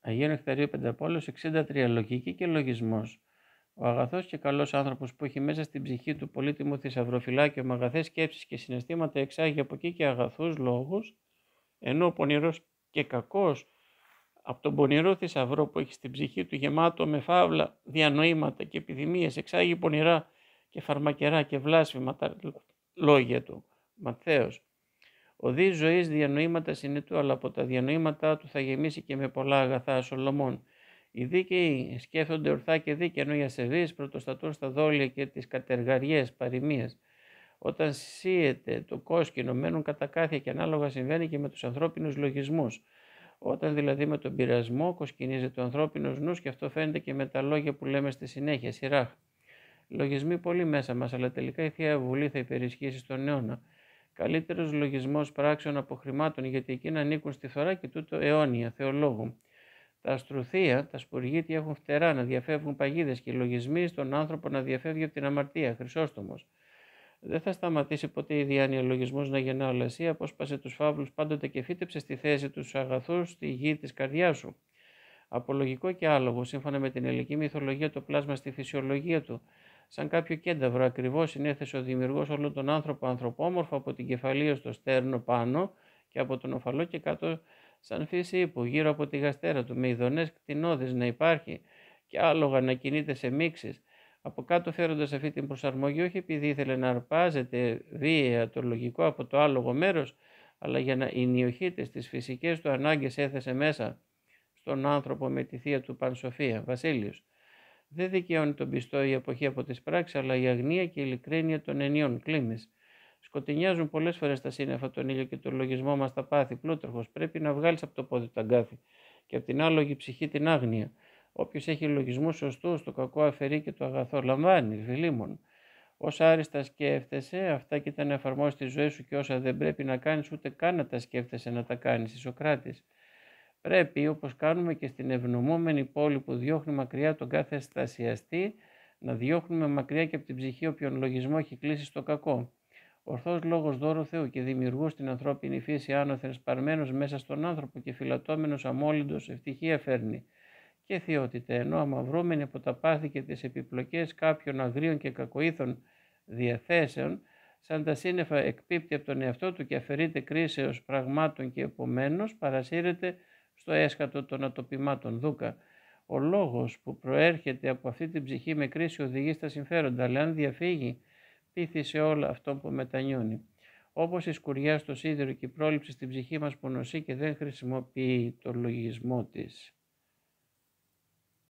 Αγίου Νεκταρίου Πενταπόλεως 63 Λογική και λογισμός. Ο αγαθός και καλός άνθρωπος που έχει μέσα στην ψυχή του πολύτιμο θησαυροφυλάκιο με αγαθές σκέψεις και συναισθήματα εξάγει από εκεί και αγαθούς λόγους, ενώ ο πονηρός και κακός από τον πονηρό θησαυρό που έχει στην ψυχή του γεμάτο με φαύλα διανοήματα και επιθυμίες εξάγει πονηρά και φαρμακερά και βλάσφημα τα λόγια του. Ματθαίος ο δι ζωής διανοήματα συνετού, αλλά από τα διανοήματά του θα γεμίσει και με πολλά αγαθά Σολομών. Οι δίκαιοι σκέφτονται ορθά και δίκαια, ενώ οι ασεβείς πρωτοστατούν στα δόλια και τις κατεργαριές, παροιμίε. Όταν σύεται το κόσκινο, μένουν κατά κάθε και ανάλογα συμβαίνει και με τους ανθρώπινους λογισμούς. Όταν δηλαδή με τον πειρασμό κοσκινίζεται ο ανθρώπινος νους και αυτό φαίνεται και με τα λόγια που λέμε στη συνέχεια, σειράχ. Λογισμοί πολύ μέσα μας, αλλά τελικά η θεία βουλή θα υπερισχύσει στον αιώνα. Καλύτερος λογισμός πράξεων χρημάτων, γιατί εκείνα ανήκουν στη θωρά και τούτο αιώνια, θεολόγου. Τα αστρουθία, τα σπουργίτια έχουν φτερά να διαφεύγουν παγίδες και οι λογισμοί στον άνθρωπο να διαφεύγει από την αμαρτία, χρυσότομο. Δεν θα σταματήσει ποτέ η διάνοια λογισμός να γεννά ολασία, απόσπασε τους φαύλους πάντοτε και φύτεψε στη θέση τους αγαθούς στη γη της καρδιάς σου. Απολογικό και άλογο, σύμφωνα με την ελληνική μυθολογία, το πλάσμα στη φυσιολογία του. Σαν κάποιο κένταυρο ακριβώς συνέθεσε ο δημιουργός όλο τον άνθρωπο ανθρωπόμορφο από την κεφαλία το στέρνο πάνω και από τον οφαλό και κάτω σαν φύση ύπου, γύρω από τη γαστέρα του, με ειδονές κτηνώδε να υπάρχει και άλογα να κινείται σε μίξεις. Από κάτω φέροντας αυτή την προσαρμογή, όχι επειδή ήθελε να αρπάζεται βία το λογικό από το άλογο μέρος, αλλά για να ενιοχείται στις φυσικές του ανάγκες έθεσε μέσα στον άνθρωπο με τη θεία του Πανσοφία, Βασίλειος. Δεν δικαιώνει τον πιστό η εποχή από τις πραξει αλλά η αγνία και η ειλικρίνεια των ενιών κλίμης. Σκοτεινιάζουν πολλές φορές τα σύννεφα, τον ήλιο και το λογισμό μας τα πάθη. Πλούτροχο, πρέπει να βγάλεις από το πόδι τα αγκάθη και από την άλογη ψυχή την άγνοια. Όποιος έχει λογισμούς σωστούς, το κακό αφαιρεί και το αγαθό λαμβάνει, φιλίμων. Όσα άριστα σκέφτεσαι, αυτά και τα να εφαρμόσεις τη ζωή σου και όσα δεν πρέπει να κάνεις, ούτε καν να τα σκέφτεσαι να τα κάνεις, Ισοκράτης. Πρέπει, όπως κάνουμε και στην ευνομούμενη πόλη που διώχνει μακριά τον κάθε αστασιαστή, να διώχνουμε μακριά και από την ψυχή όποιον λογισμό έχει κλείσει στο κακό. Ορθός λόγος δώρο Θεού και δημιουργού στην ανθρώπινη φύση άνωθεν σπαρμένο μέσα στον άνθρωπο και φυλατώμενος αμόλυντος ευτυχία φέρνει. Και θεότητα ενώ αμαυρώμενη από τα πάθη και τις επιπλοκές κάποιων αγρίων και κακοήθων διαθέσεων, σαν τα σύννεφα εκπίπτει από τον εαυτό του και αφαιρείται κρίσεως πραγμάτων και επομένως παρασύρεται στο έσκατο των ατοπιμάτων Δούκα. Ο λόγος που προέρχεται από αυτή την ψυχή με κρίση οδηγεί στα συμφέροντα, αλλά αν διαφύγει, πείθει σε όλα αυτό που μετανιώνει. Όπως η σκουριά στο σίδερο και η πρόληψη στην ψυχή μας που νοσεί και δεν χρησιμοποιεί το λογισμό της.